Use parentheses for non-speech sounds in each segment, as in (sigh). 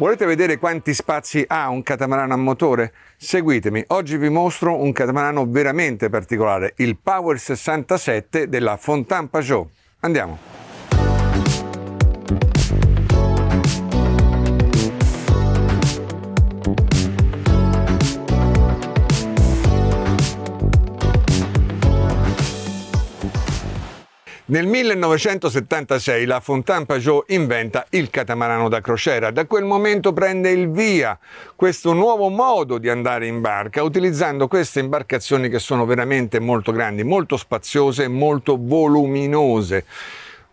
Volete vedere quanti spazi ha un catamarano a motore? Seguitemi, oggi vi mostro un catamarano veramente particolare, il Power 67 della Fontaine Pajot. Andiamo! Nel 1976 la Fontaine Pajot inventa il catamarano da crociera. Da quel momento prende il via questo nuovo modo di andare in barca, utilizzando queste imbarcazioni che sono veramente molto grandi, molto spaziose e molto voluminose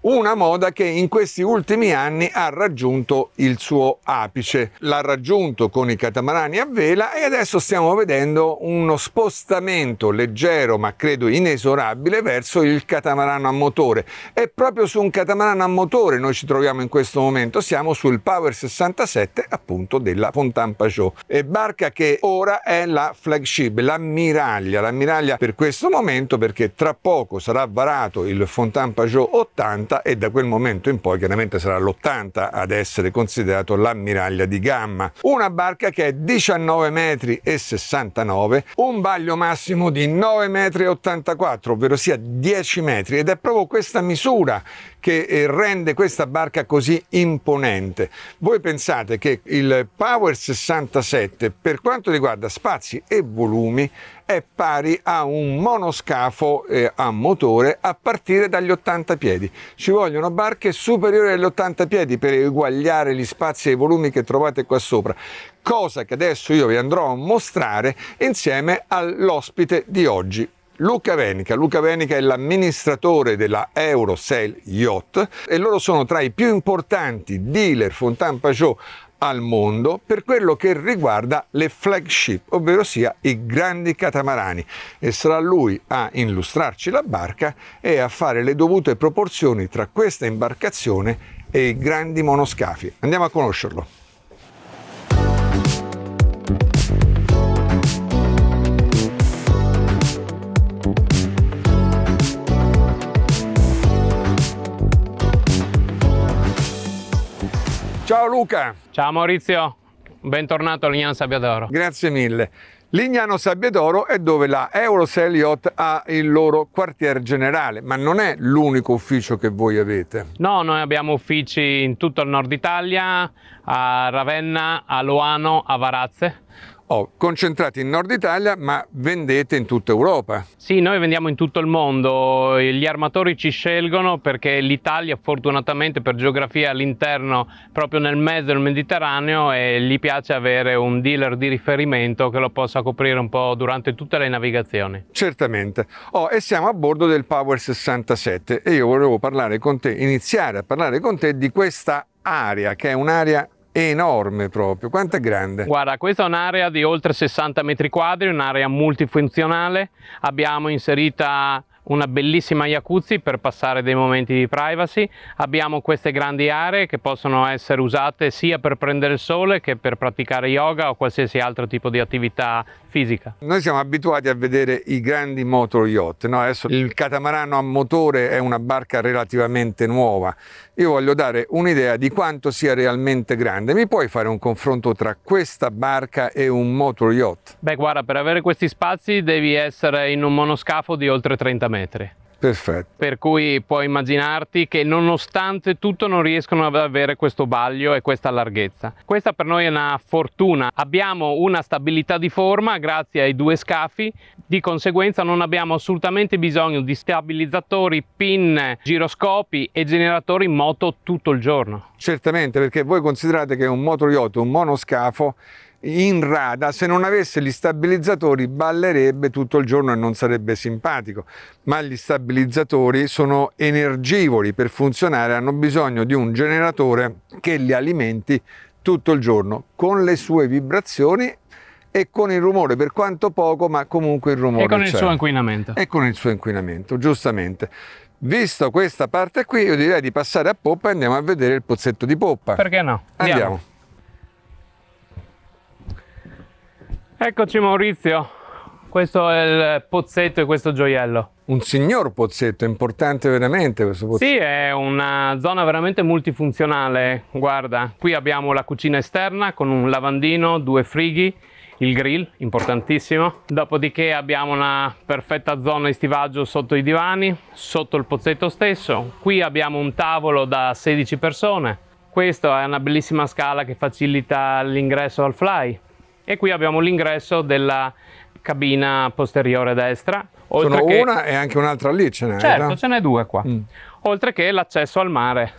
una moda che in questi ultimi anni ha raggiunto il suo apice. L'ha raggiunto con i catamarani a vela e adesso stiamo vedendo uno spostamento leggero ma credo inesorabile verso il catamarano a motore. È proprio su un catamarano a motore noi ci troviamo in questo momento, siamo sul Power 67 appunto della Fontan Pajot. e barca che ora è la flagship, l'ammiraglia, l'ammiraglia per questo momento perché tra poco sarà varato il Fontan Pajot 80 80 e da quel momento in poi chiaramente sarà l'80 ad essere considerato l'ammiraglia di gamma. Una barca che è 19 metri e 69, un baglio massimo di 9 metri e 84, ovvero sia 10 metri ed è proprio questa misura che eh, rende questa barca così imponente. Voi pensate che il Power 67 per quanto riguarda spazi e volumi è pari a un monoscafo eh, a motore a partire dagli 80 piedi. Ci vogliono barche superiori agli 80 piedi per eguagliare gli spazi e i volumi che trovate qua sopra, cosa che adesso io vi andrò a mostrare insieme all'ospite di oggi. Luca Venica. Luca Venica è l'amministratore della Eurosel Yacht e loro sono tra i più importanti dealer Fontan Pajot al mondo per quello che riguarda le flagship, ovvero sia i grandi catamarani e sarà lui a illustrarci la barca e a fare le dovute proporzioni tra questa imbarcazione e i grandi monoscafi. Andiamo a conoscerlo. Ciao Luca. Ciao Maurizio, bentornato a Lignano Sabbiadoro. Grazie mille. Lignano Sabbiadoro è dove la Eurosel Yacht ha il loro quartier generale, ma non è l'unico ufficio che voi avete. No, noi abbiamo uffici in tutto il nord Italia, a Ravenna, a Loano, a Varazze Oh, concentrati in Nord Italia ma vendete in tutta Europa. Sì, noi vendiamo in tutto il mondo, gli armatori ci scelgono perché l'Italia fortunatamente per geografia all'interno, proprio nel mezzo del Mediterraneo e gli piace avere un dealer di riferimento che lo possa coprire un po' durante tutte le navigazioni. Certamente. Oh, e siamo a bordo del Power 67 e io volevo parlare con te, iniziare a parlare con te di questa area che è un'area enorme proprio, quanto è grande? Guarda, questa è un'area di oltre 60 metri quadri, un'area multifunzionale, abbiamo inserita una bellissima jacuzzi per passare dei momenti di privacy. Abbiamo queste grandi aree che possono essere usate sia per prendere il sole che per praticare yoga o qualsiasi altro tipo di attività fisica. Noi siamo abituati a vedere i grandi motor yacht, no? adesso il catamarano a motore è una barca relativamente nuova. Io voglio dare un'idea di quanto sia realmente grande. Mi puoi fare un confronto tra questa barca e un motor yacht? Beh guarda, per avere questi spazi devi essere in un monoscafo di oltre 30 metri. Perfetto. Per cui puoi immaginarti che nonostante tutto non riescono ad avere questo baglio e questa larghezza. Questa per noi è una fortuna. Abbiamo una stabilità di forma grazie ai due scafi, di conseguenza non abbiamo assolutamente bisogno di stabilizzatori, pin, giroscopi e generatori in moto tutto il giorno. Certamente, perché voi considerate che un motor un monoscafo, in rada, se non avesse gli stabilizzatori ballerebbe tutto il giorno e non sarebbe simpatico, ma gli stabilizzatori sono energivori, per funzionare hanno bisogno di un generatore che li alimenti tutto il giorno con le sue vibrazioni e con il rumore, per quanto poco, ma comunque il rumore. E con il suo inquinamento. E con il suo inquinamento, giustamente. Visto questa parte qui, io direi di passare a poppa e andiamo a vedere il pozzetto di poppa. Perché no? Andiamo. andiamo. Eccoci Maurizio, questo è il pozzetto e questo gioiello. Un signor pozzetto, importante veramente questo pozzetto. Sì, è una zona veramente multifunzionale, guarda, qui abbiamo la cucina esterna con un lavandino, due frighi, il grill, importantissimo. Dopodiché abbiamo una perfetta zona di stivaggio sotto i divani, sotto il pozzetto stesso. Qui abbiamo un tavolo da 16 persone. Questa è una bellissima scala che facilita l'ingresso al fly e qui abbiamo l'ingresso della cabina posteriore destra. Oltre Sono che... una e anche un'altra lì ce n'è. Certo, ce n'è due qua. Mm. Oltre che l'accesso al mare.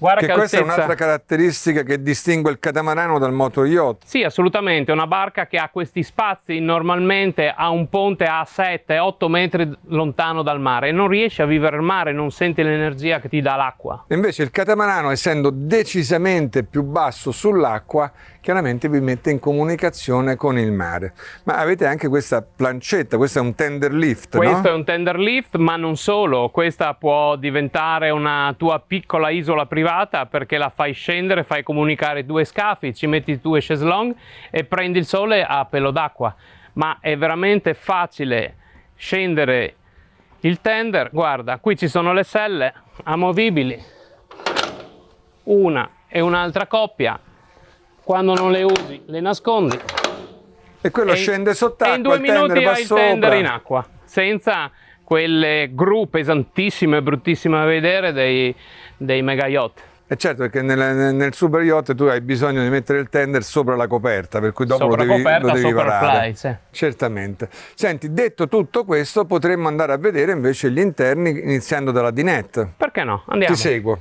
Guarda che, che questa altezza... è un'altra caratteristica che distingue il catamarano dal moto yacht. Sì, assolutamente, una barca che ha questi spazi normalmente ha un ponte a 7-8 metri lontano dal mare e non riesce a vivere il mare, non senti l'energia che ti dà l'acqua. Invece il catamarano, essendo decisamente più basso sull'acqua, chiaramente vi mette in comunicazione con il mare. Ma avete anche questa plancetta, questo è un tender lift, Questo no? è un tender lift, ma non solo, questa può diventare una tua piccola isola privata perché la fai scendere, fai comunicare due scafi, ci metti due chaiselong e prendi il sole a pelo d'acqua. Ma è veramente facile scendere il tender, guarda, qui ci sono le selle amovibili, una e un'altra coppia, quando non le usi, le nascondi. E quello e scende sott'acqua. in due minuti hai il tender in acqua, senza quelle gru pesantissime e bruttissime da vedere dei, dei mega yacht. E certo, perché nel, nel, super yacht tu hai bisogno di mettere il tender sopra la coperta, per cui dopo sopra lo devi, coperta, lo devi varare. Fly, sì. Certamente. Senti, detto tutto questo, potremmo andare a vedere invece gli interni iniziando dalla dinette. Perché no? Andiamo. Ti seguo.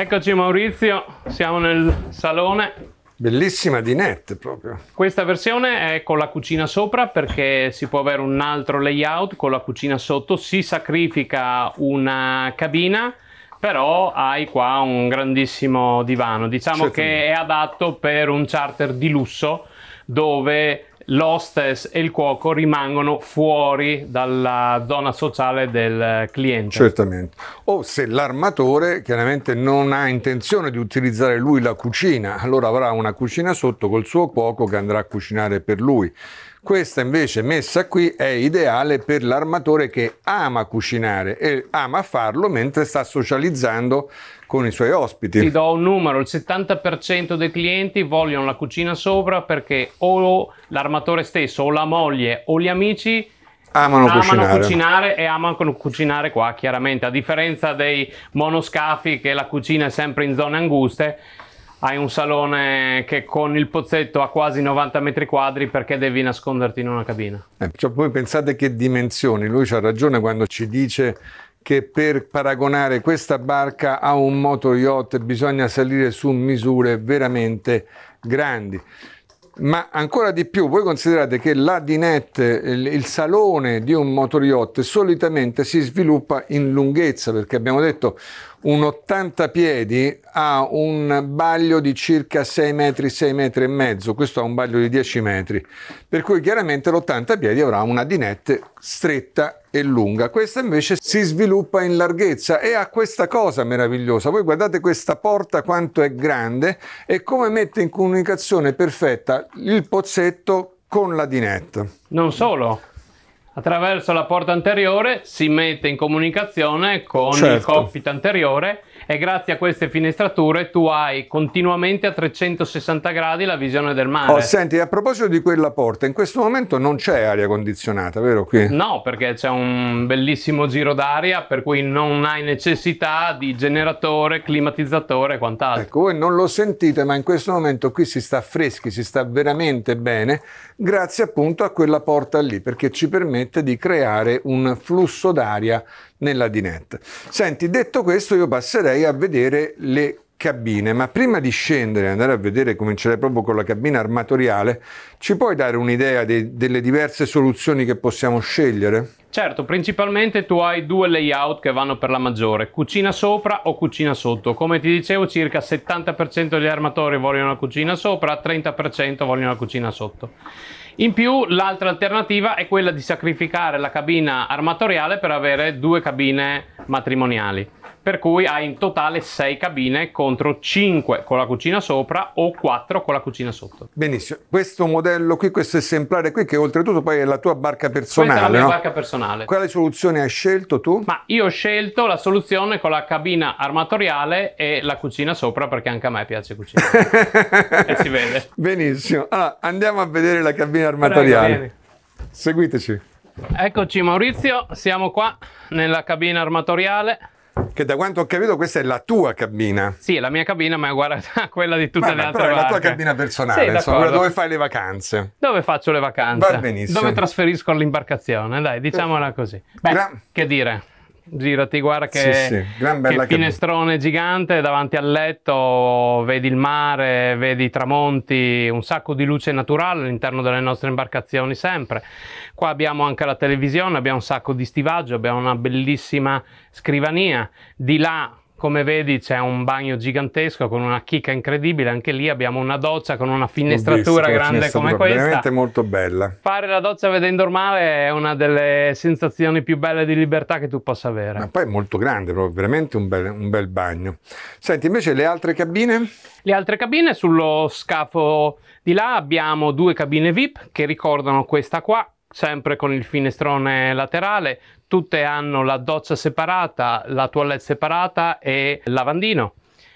Eccoci Maurizio, siamo nel salone. Bellissima dinette proprio. Questa versione è con la cucina sopra perché si può avere un altro layout con la cucina sotto, si sacrifica una cabina, però hai qua un grandissimo divano. Diciamo certo. che è adatto per un charter di lusso dove l'hostess e il cuoco rimangono fuori dalla zona sociale del eh, cliente. Certamente. O se l'armatore chiaramente non ha intenzione di utilizzare lui la cucina, allora avrà una cucina sotto col suo cuoco che andrà a cucinare per lui. Questa invece messa qui è ideale per l'armatore che ama cucinare e ama farlo mentre sta socializzando con i suoi ospiti. Ti do un numero, il 70% dei clienti vogliono la cucina sopra perché o l'armatore stesso o la moglie o gli amici amano, amano cucinare. cucinare. e amano cucinare qua chiaramente, a differenza dei monoscafi che la cucina è sempre in zone anguste hai un salone che con il pozzetto ha quasi 90 metri quadri perché devi nasconderti in una cabina. Eh, cioè, poi pensate che dimensioni, lui ha ragione quando ci dice che per paragonare questa barca a un motor yacht bisogna salire su misure veramente grandi. Ma ancora di più, voi considerate che la dinette, il, il salone di un motor yacht solitamente si sviluppa in lunghezza, perché abbiamo detto un 80 piedi ha un baglio di circa 6 metri, 6 metri e mezzo, questo ha un baglio di 10 metri, per cui chiaramente l'80 piedi avrà una dinette stretta e lunga, questa invece si sviluppa in larghezza e ha questa cosa meravigliosa, voi guardate questa porta quanto è grande e come mette in comunicazione perfetta il pozzetto con la dinette. Non solo, attraverso la porta anteriore si mette in comunicazione con certo. il cockpit anteriore e grazie a queste finestrature tu hai continuamente a 360 gradi la visione del mare. Oh, senti, a proposito di quella porta, in questo momento non c'è aria condizionata, vero qui? No, perché c'è un bellissimo giro d'aria per cui non hai necessità di generatore, climatizzatore e quant'altro. Ecco, voi non lo sentite, ma in questo momento qui si sta freschi, si sta veramente bene, grazie appunto a quella porta lì, perché ci permette di creare un flusso d'aria nella dinette. Senti, detto questo io passerei a vedere le cabine, ma prima di scendere e andare a vedere, comincerei proprio con la cabina armatoriale, ci puoi dare un'idea de delle diverse soluzioni che possiamo scegliere? Certo, principalmente tu hai due layout che vanno per la maggiore, cucina sopra o cucina sotto. Come ti dicevo, circa 70% degli armatori vogliono la cucina sopra, 30% vogliono la cucina sotto. In più l'altra alternativa è quella di sacrificare la cabina armatoriale per avere due cabine matrimoniali per cui hai in totale 6 cabine contro 5 con la cucina sopra o 4 con la cucina sotto. Benissimo, questo modello qui, questo esemplare qui che oltretutto poi è la tua barca personale. Questa è la mia no? barca personale. Quale soluzione hai scelto tu? Ma io ho scelto la soluzione con la cabina armatoriale e la cucina sopra perché anche a me piace cucinare. (laughs) e si vede. Benissimo, allora, andiamo a vedere la cabina armatoriale. Prego, Seguiteci. Eccoci Maurizio, siamo qua nella cabina armatoriale che da quanto ho capito questa è la tua cabina. Sì, è la mia cabina, ma è uguale a quella di tutte ma le altre. Però è la tua cabina personale, sì, insomma, dove fai le vacanze. Dove faccio le vacanze. Va benissimo. Dove trasferisco l'imbarcazione? dai, diciamola così. Beh, Gra- che dire girati, guarda che, sì, sì. che finestrone che... gigante davanti al letto, vedi il mare, vedi i tramonti, un sacco di luce naturale all'interno delle nostre imbarcazioni sempre. Qua abbiamo anche la televisione, abbiamo un sacco di stivaggio, abbiamo una bellissima scrivania. Di là come vedi c'è un bagno gigantesco con una chicca incredibile, anche lì abbiamo una doccia con una finestratura visto, grande finestratura, come questa. Veramente molto bella. Fare la doccia vedendo il mare è una delle sensazioni più belle di libertà che tu possa avere. Ma poi è molto grande, proprio, veramente un bel, un bel bagno. Senti, invece le altre cabine? Le altre cabine sullo scafo di là abbiamo due cabine VIP che ricordano questa qua sempre con il finestrone laterale, tutte hanno la doccia separata, la toilette separata e il lavandino.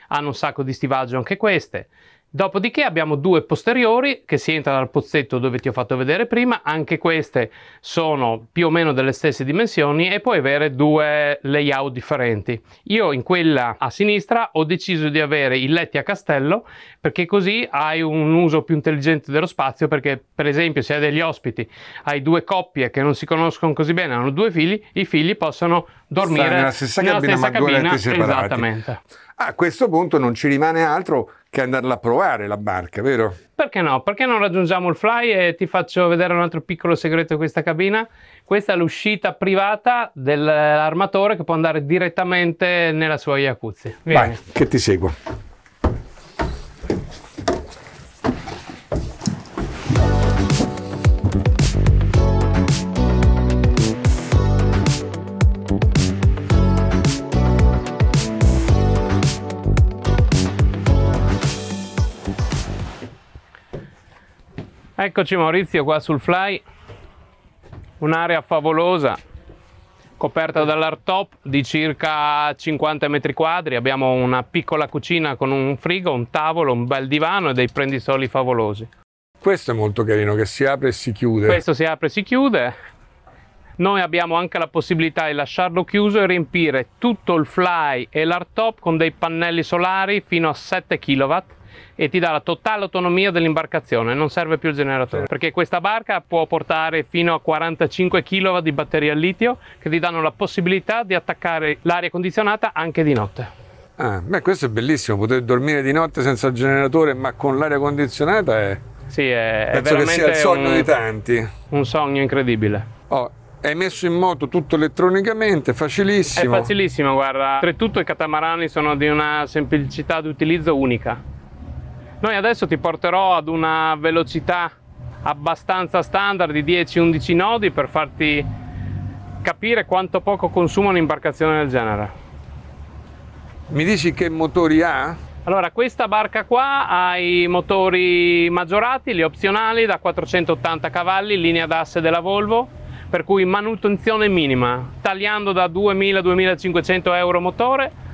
Hanno un sacco di stivaggio anche queste. Dopodiché abbiamo due posteriori che si entra dal pozzetto dove ti ho fatto vedere prima, anche queste sono più o meno delle stesse dimensioni e puoi avere due layout differenti. Io in quella a sinistra ho deciso di avere i letti a castello perché così hai un uso più intelligente dello spazio perché per esempio se hai degli ospiti, hai due coppie che non si conoscono così bene, hanno due figli, i figli possono dormire nella stessa nella cabina, stessa ma due cabina, letti separati. Esattamente. A questo punto non ci rimane altro che andarla a provare la barca, vero? Perché no? Perché non raggiungiamo il fly e ti faccio vedere un altro piccolo segreto di questa cabina? Questa è l'uscita privata dell'armatore che può andare direttamente nella sua Iacuzzi. Vieni. Vai, che ti seguo. Eccoci Maurizio qua sul fly, un'area favolosa coperta dall'artop di circa 50 metri quadri, abbiamo una piccola cucina con un frigo, un tavolo, un bel divano e dei prendisoli favolosi. Questo è molto carino che si apre e si chiude. Questo si apre e si chiude. Noi abbiamo anche la possibilità di lasciarlo chiuso e riempire tutto il fly e l'artop con dei pannelli solari fino a 7 kW e ti dà la totale autonomia dell'imbarcazione, non serve più il generatore, sì. perché questa barca può portare fino a 45 kW di batteria al litio che ti danno la possibilità di attaccare l'aria condizionata anche di notte. Ah, beh, questo è bellissimo, poter dormire di notte senza il generatore ma con l'aria condizionata è... Sì, è, Penso è che sia il sogno un, di tanti. Un sogno incredibile. Oh, è messo in moto tutto elettronicamente, facilissimo. È facilissimo, guarda. Oltretutto i catamarani sono di una semplicità di utilizzo unica. Noi adesso ti porterò ad una velocità abbastanza standard di 10-11 nodi per farti capire quanto poco consuma un'imbarcazione del genere. Mi dici che motori ha? Allora, questa barca qua ha i motori maggiorati, gli opzionali da 480 cavalli, linea d'asse della Volvo, per cui manutenzione minima, tagliando da 2000-2500 euro motore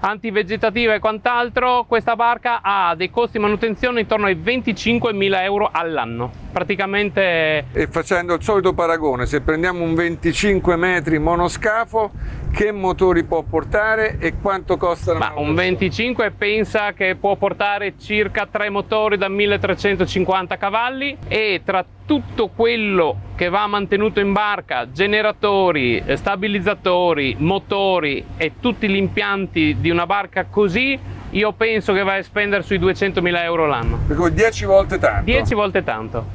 antivegetativa e quant'altro, questa barca ha dei costi di manutenzione intorno ai 25.000 euro all'anno. Praticamente... E facendo il solito paragone, se prendiamo un 25 metri monoscafo, che motori può portare e quanto costa la Ma un 25 pensa che può portare circa 3 motori da 1350 cavalli e trattare tutto quello che va mantenuto in barca, generatori, stabilizzatori, motori e tutti gli impianti di una barca così, io penso che vai a spendere sui 200.000 euro l'anno. Perché 10 volte tanto? 10 volte tanto.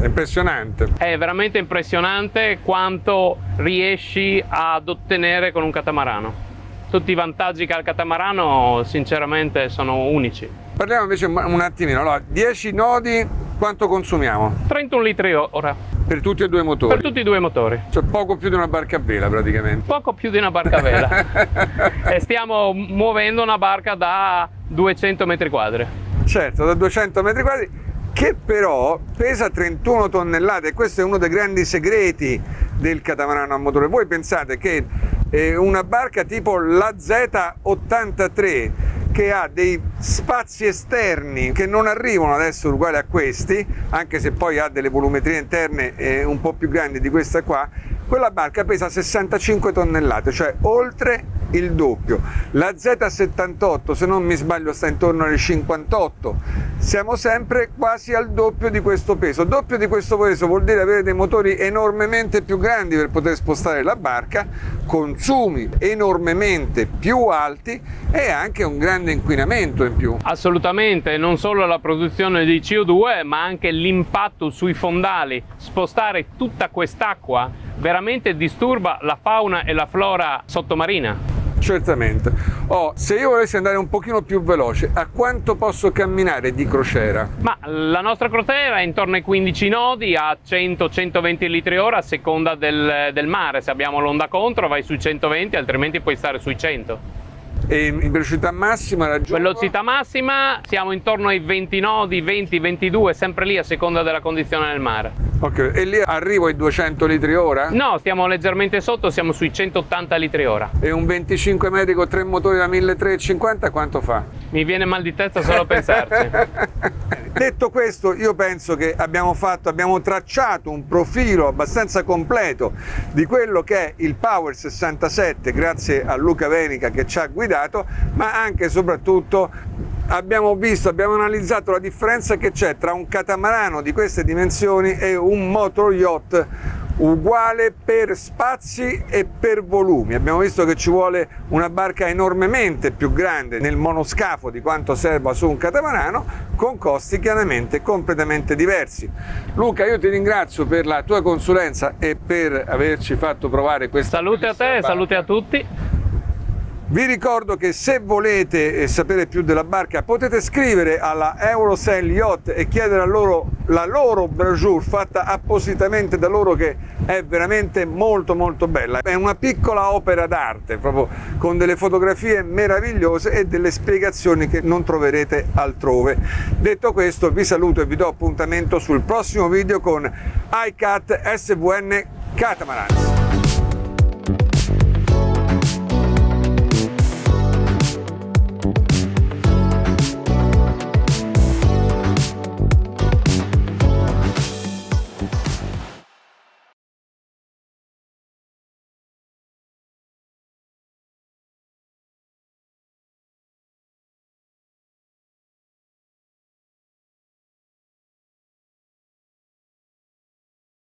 È impressionante. È veramente impressionante quanto riesci ad ottenere con un catamarano. Tutti i vantaggi che ha il catamarano sinceramente sono unici. Parliamo invece un attimino, allora 10 nodi quanto consumiamo? 31 litri ora. Per tutti e due i motori? Per tutti e due i motori. Cioè poco più di una barca a vela praticamente? Poco più di una barca a vela. (laughs) e stiamo muovendo una barca da 200 metri quadri. Certo, da 200 metri quadri che però pesa 31 tonnellate e questo è uno dei grandi segreti del catamarano a motore. Voi pensate che eh, una barca tipo la Z83 che ha dei spazi esterni che non arrivano ad essere uguali a questi, anche se poi ha delle volumetrie interne eh, un po' più grandi di questa qua, quella barca pesa 65 tonnellate, cioè oltre il doppio. La Z78 se non mi sbaglio sta intorno alle 58, siamo sempre quasi al doppio di questo peso. Doppio di questo peso vuol dire avere dei motori enormemente più grandi per poter spostare la barca, consumi enormemente più alti e anche un grande inquinamento in più. Assolutamente, non solo la produzione di CO2 ma anche l'impatto sui fondali, spostare tutta quest'acqua veramente disturba la fauna e la flora sottomarina. Certamente. Oh, se io volessi andare un pochino più veloce, a quanto posso camminare di crociera? Ma la nostra crociera è intorno ai 15 nodi a 100-120 litri ora a seconda del, del mare. Se abbiamo l'onda contro vai sui 120, altrimenti puoi stare sui 100 e in velocità massima raggiungo... Velocità massima siamo intorno ai 20 nodi, 20, 22, sempre lì a seconda della condizione del mare. Ok, e lì arrivo ai 200 litri ora? No, stiamo leggermente sotto, siamo sui 180 litri ora. E un 25 metri con tre motori da 1350 quanto fa? Mi viene mal di testa solo a pensarci. (laughs) Detto questo, io penso che abbiamo, fatto, abbiamo tracciato un profilo abbastanza completo di quello che è il Power 67 grazie a Luca Venica che ci ha guidato, ma anche e soprattutto abbiamo visto, abbiamo analizzato la differenza che c'è tra un catamarano di queste dimensioni e un motor yacht uguale per spazi e per volumi. Abbiamo visto che ci vuole una barca enormemente più grande nel monoscafo di quanto serva su un catamarano, con costi chiaramente completamente diversi. Luca, io ti ringrazio per la tua consulenza e per averci fatto provare questa. Salute a te, barca. salute a tutti. Vi ricordo che se volete eh, sapere più della barca potete scrivere alla Eurosail Yacht e chiedere a loro la loro brochure fatta appositamente da loro che è veramente molto molto bella. È una piccola opera d'arte proprio con delle fotografie meravigliose e delle spiegazioni che non troverete altrove. Detto questo vi saluto e vi do appuntamento sul prossimo video con iCat SVN Catamarans.